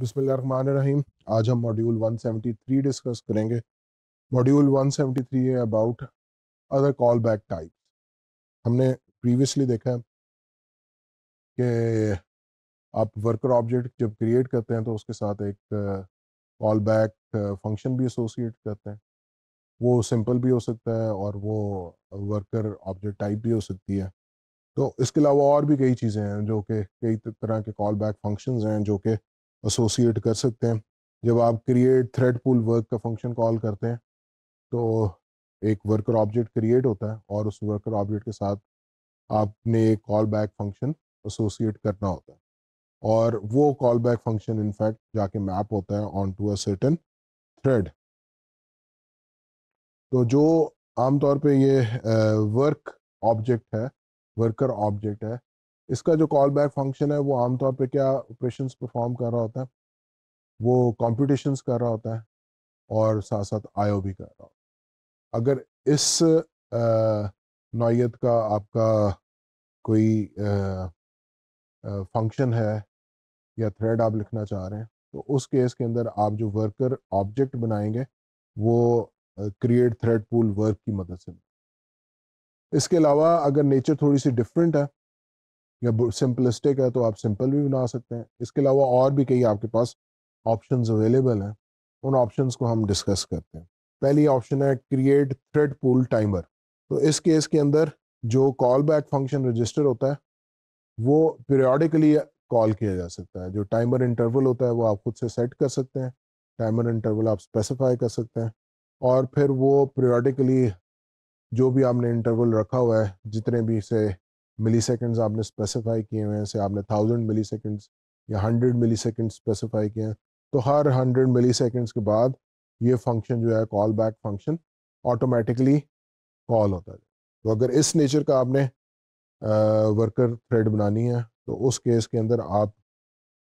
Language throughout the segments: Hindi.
बिसमीम आज हम मॉड्यूल 173 डिस्कस करेंगे मॉड्यूल 173 है about other callback types हमने प्रीवियसली देखा है कि आप वर्कर ऑब्जेक्ट जब क्रिएट करते हैं तो उसके साथ एक कॉल बैक फंक्शन भी एसोसिएट करते हैं वो सिंपल भी हो सकता है और वो वर्कर ऑब्जेक्ट टाइप भी हो सकती है तो इसके अलावा और भी कई चीज़ें हैं जो कि कई तरह के कॉल बैक फंक्शन हैं जो कि एसोसिएट कर सकते हैं जब आप क्रिएट थ्रेड पुल वर्क का फंक्शन कॉल करते हैं तो एक वर्कर ऑब्जेक्ट क्रिएट होता है और उस वर्कर ऑब्जेक्ट के साथ आपने एक कॉल बैक फंक्शन एसोसिएट करना होता है और वो कॉल बैक फंक्शन इनफैक्ट जाके मैप होता है on to a certain thread तो जो आमतौर पे ये वर्क ऑब्जेक्ट है वर्कर ऑब्जेक्ट है इसका जो कॉल बैक फंक्शन है वो आमतौर पे क्या ऑपरेशन परफॉर्म कर रहा होता है वो कॉम्पिटिशन्स कर रहा होता है और साथ साथ आयो भी कर रहा होता है अगर इस नौीयत का आपका कोई फंक्शन है या थ्रेड आप लिखना चाह रहे हैं तो उस केस के अंदर आप जो वर्कर ऑब्जेक्ट बनाएंगे वो क्रिएट थ्रेड पूल वर्क की मदद से इसके अलावा अगर नेचर थोड़ी सी डिफरेंट है या सिंपलिस्टिक है तो आप सिंपल भी बना सकते हैं इसके अलावा और भी कई आपके पास ऑप्शन अवेलेबल हैं उन ऑप्शन को हम डिस्कस करते हैं पहली ऑप्शन है क्रिएट थ्रेड पूल टाइमर तो इस केस के अंदर जो कॉल बैक फंक्शन रजिस्टर होता है वो पीरियडिकली कॉल किया जा सकता है जो टाइमर इंटरवल होता है वो आप खुद से सेट कर सकते हैं टाइमर इंटरवल आप स्पेसिफाई कर सकते हैं और फिर वो पीरियडिकली जो भी आपने इंटरवल रखा हुआ है जितने भी से मिली सेकेंड्स आपने स्पेसिफाई किए हुए हैं से आपने थाउजेंड मिली सेकेंड्स या हंड्रेड मिली सेकेंड्स स्पेसिफाई किए हैं तो हर हंड्रेड मिली सेकेंड्स के बाद ये फंक्शन जो है callback function automatically call होता है तो अगर इस नेचर का आपने वर्कर थ्रेड बनानी है तो उस केस के अंदर आप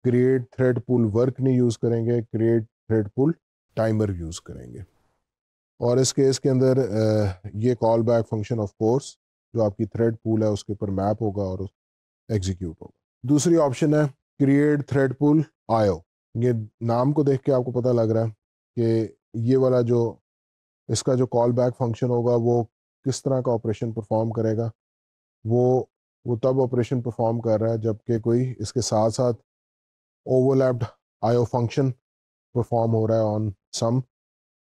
क्रिएट थ्रेड पुल वर्क नहीं यूज़ करेंगे create thread pool timer use करेंगे और इस केस के अंदर ये callback function of course जो आपकी थ्रेड पूल है उसके ऊपर मैप होगा और एग्जीक्यूट होगा दूसरी ऑप्शन है क्रिएट थ्रेड पूल आयो ये नाम को देख के आपको पता लग रहा है कि ये वाला जो इसका जो कॉल बैक फंक्शन होगा वो किस तरह का ऑपरेशन परफॉर्म करेगा वो वो तब ऑपरेशन परफॉर्म कर रहा है जबकि कोई इसके साथ साथ ओवरलैप्ड आयो फंक्शन परफॉर्म हो रहा है ऑन सम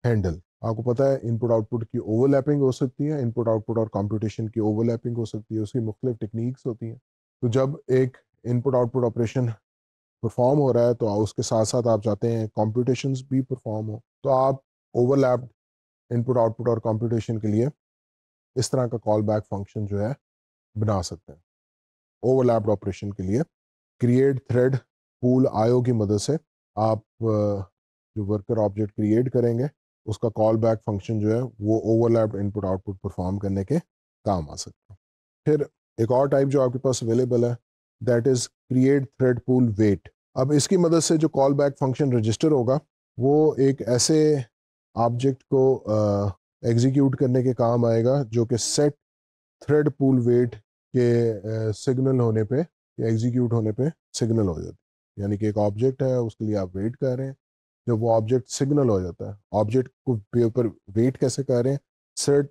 हैंडल आपको पता है इनपुट आउटपुट की ओवरलैपिंग हो सकती है इनपुट आउटपुट और कंप्यूटेशन की ओवरलैपिंग हो सकती है उसकी मुख्तलिफ टेक्निक्स होती हैं तो जब एक इनपुट आउटपुट ऑपरेशन परफॉर्म हो रहा है तो उसके साथ साथ आप चाहते हैं कॉम्पिटिशन भी परफॉर्म हो तो आप ओवरलैप्ड इनपुट आउटपुट और कॉम्पिटिशन के लिए इस तरह का कॉल बैक फंक्शन जो है बना सकते हैं ओवरलैप्ड ऑपरेशन के लिए क्रिएट थ्रेड पूल आयो की मदद से आप जो वर्कर ऑब्जेक्ट क्रिएट करेंगे उसका कॉल बैक फंक्शन जो है वो ओवरलैप इनपुट आउटपुट परफॉर्म करने के काम आ सकता है फिर एक और टाइप जो आपके पास अवेलेबल है that is create thread pool wait अब इसकी मदद से जो कॉल बैक फंक्शन रजिस्टर होगा वो एक ऐसे ऑब्जेक्ट को एग्जीक्यूट uh, करने के काम आएगा जो कि सेट थ्रेड पूल वेट के सिग्नल uh, होने पे एग्जीक्यूट होने पे सिग्नल हो जाती है यानी कि एक ऑब्जेक्ट है उसके लिए आप वेट कर रहे हैं जब वो ऑब्जेक्ट सिग्नल हो जाता है ऑब्जेक्ट को ऊपर वेट कैसे कर रहे हैं सेट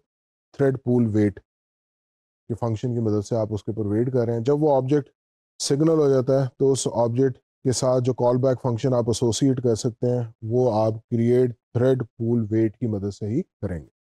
थ्रेड पूल वेट के फंक्शन की मदद से आप उसके ऊपर वेट कर रहे हैं जब वो ऑब्जेक्ट सिग्नल हो जाता है तो उस ऑब्जेक्ट के साथ जो कॉल बैक फंक्शन आप एसोसिएट कर सकते हैं वो आप क्रिएट थ्रेड पूल वेट की मदद से ही करेंगे